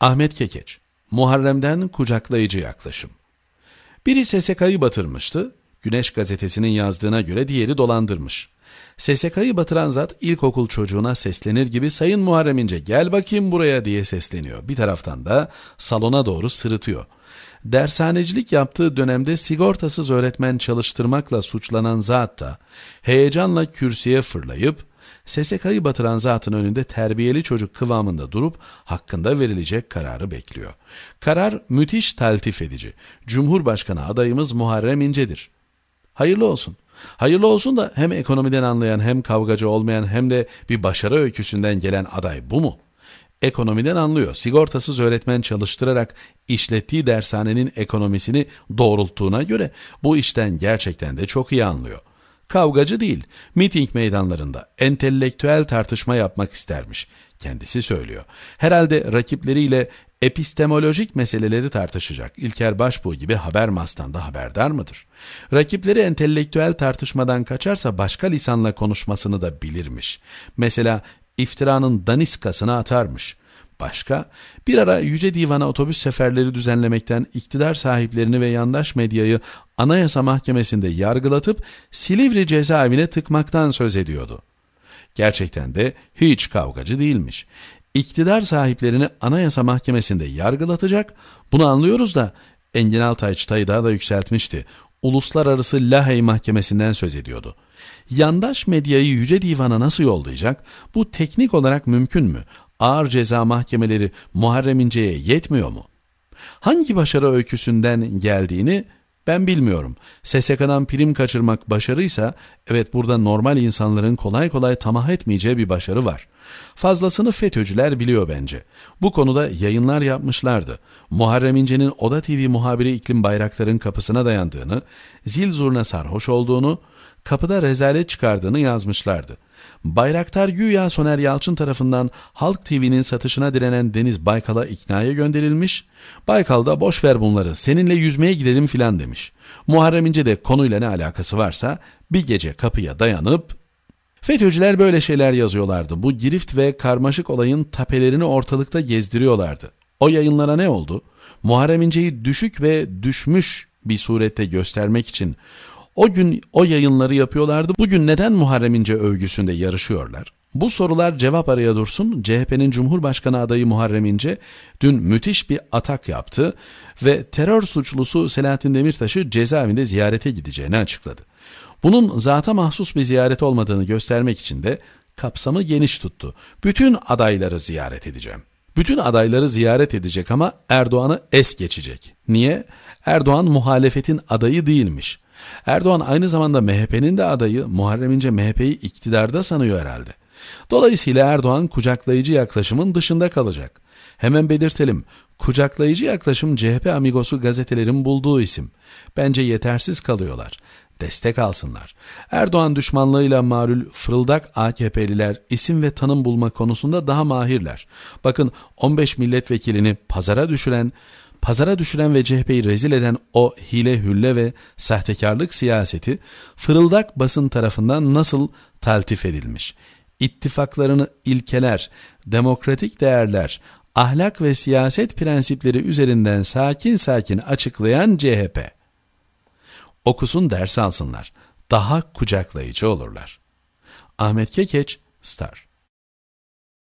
Ahmet Kekeç, Muharrem'den kucaklayıcı yaklaşım. Biri SSK'yı batırmıştı, Güneş gazetesinin yazdığına göre diğeri dolandırmış. SSK'yı batıran zat ilkokul çocuğuna seslenir gibi Sayın Muharrem İnce gel bakayım buraya diye sesleniyor. Bir taraftan da salona doğru sırıtıyor. Dershanecilik yaptığı dönemde sigortasız öğretmen çalıştırmakla suçlanan zat da heyecanla kürsüye fırlayıp SSK'yı batıran zatın önünde terbiyeli çocuk kıvamında durup hakkında verilecek kararı bekliyor. Karar müthiş taltif edici. Cumhurbaşkanı adayımız Muharrem İnce'dir. Hayırlı olsun. Hayırlı olsun da hem ekonomiden anlayan hem kavgacı olmayan hem de bir başarı öyküsünden gelen aday bu mu? Ekonomiden anlıyor. Sigortasız öğretmen çalıştırarak işlettiği dershanenin ekonomisini doğrulttuğuna göre bu işten gerçekten de çok iyi anlıyor. Kavgacı değil, miting meydanlarında entelektüel tartışma yapmak istermiş. Kendisi söylüyor. Herhalde rakipleriyle epistemolojik meseleleri tartışacak İlker Başbuğ gibi haber mastamda haberdar mıdır? Rakipleri entelektüel tartışmadan kaçarsa başka lisanla konuşmasını da bilirmiş. Mesela iftiranın daniskasını atarmış.'' başka, bir ara Yüce Divan'a otobüs seferleri düzenlemekten iktidar sahiplerini ve yandaş medyayı Anayasa Mahkemesi'nde yargılatıp Silivri cezaevine tıkmaktan söz ediyordu. Gerçekten de hiç kavgacı değilmiş. İktidar sahiplerini Anayasa Mahkemesi'nde yargılatacak, bunu anlıyoruz da Engin Altay çıtayı daha da yükseltmişti. Uluslararası Lahey Mahkemesi'nden söz ediyordu. Yandaş medyayı Yüce Divan'a nasıl yollayacak? Bu teknik olarak mümkün mü? ağır ceza mahkemeleri Muharrem İnce'ye yetmiyor mu? Hangi başarı öyküsünden geldiğini ben bilmiyorum. SSK'dan prim kaçırmak başarıysa evet burada normal insanların kolay kolay tamah etmeyeceği bir başarı var. Fazlasını FETÖ'cüler biliyor bence. Bu konuda yayınlar yapmışlardı. Muharrem İnce'nin Oda TV muhabiri iklim Bayraktar'ın kapısına dayandığını, zil zurna sarhoş olduğunu, kapıda rezalet çıkardığını yazmışlardı. Bayraktar güya Soner Yalçın tarafından Halk TV'nin satışına direnen Deniz Baykal'a iknaya gönderilmiş, Baykal da boş ver bunları seninle yüzmeye gidelim filan demiş. Muharrem İnce de konuyla ne alakası varsa bir gece kapıya dayanıp FETÖ'cüler böyle şeyler yazıyorlardı. Bu girift ve karmaşık olayın tapelerini ortalıkta gezdiriyorlardı. O yayınlara ne oldu? Muharrem İnce'yi düşük ve düşmüş bir surette göstermek için o gün o yayınları yapıyorlardı. Bugün neden Muharrem İnce övgüsünde yarışıyorlar? Bu sorular cevap araya dursun. CHP'nin Cumhurbaşkanı adayı Muharrem İnce dün müthiş bir atak yaptı ve terör suçlusu Selahattin Demirtaş'ı cezaevinde ziyarete gideceğini açıkladı. Bunun zata mahsus bir ziyaret olmadığını göstermek için de kapsamı geniş tuttu. Bütün adayları ziyaret edeceğim. Bütün adayları ziyaret edecek ama Erdoğan'ı es geçecek. Niye? Erdoğan muhalefetin adayı değilmiş. Erdoğan aynı zamanda MHP'nin de adayı Muharrem İnce MHP'yi iktidarda sanıyor herhalde. Dolayısıyla Erdoğan kucaklayıcı yaklaşımın dışında kalacak. Hemen belirtelim, kucaklayıcı yaklaşım CHP amigosu gazetelerin bulduğu isim. Bence yetersiz kalıyorlar. Destek alsınlar. Erdoğan düşmanlığıyla marul fırıldak AKP'liler isim ve tanım bulma konusunda daha mahirler. Bakın 15 milletvekilini pazara düşüren pazara düşüren ve CHP'yi rezil eden o hile hülle ve sahtekarlık siyaseti fırıldak basın tarafından nasıl taltif edilmiş? ittifaklarını ilkeler, demokratik değerler, ahlak ve siyaset prensipleri üzerinden sakin sakin açıklayan CHP. Okusun ders alsınlar, daha kucaklayıcı olurlar. Ahmet Kekeç, Star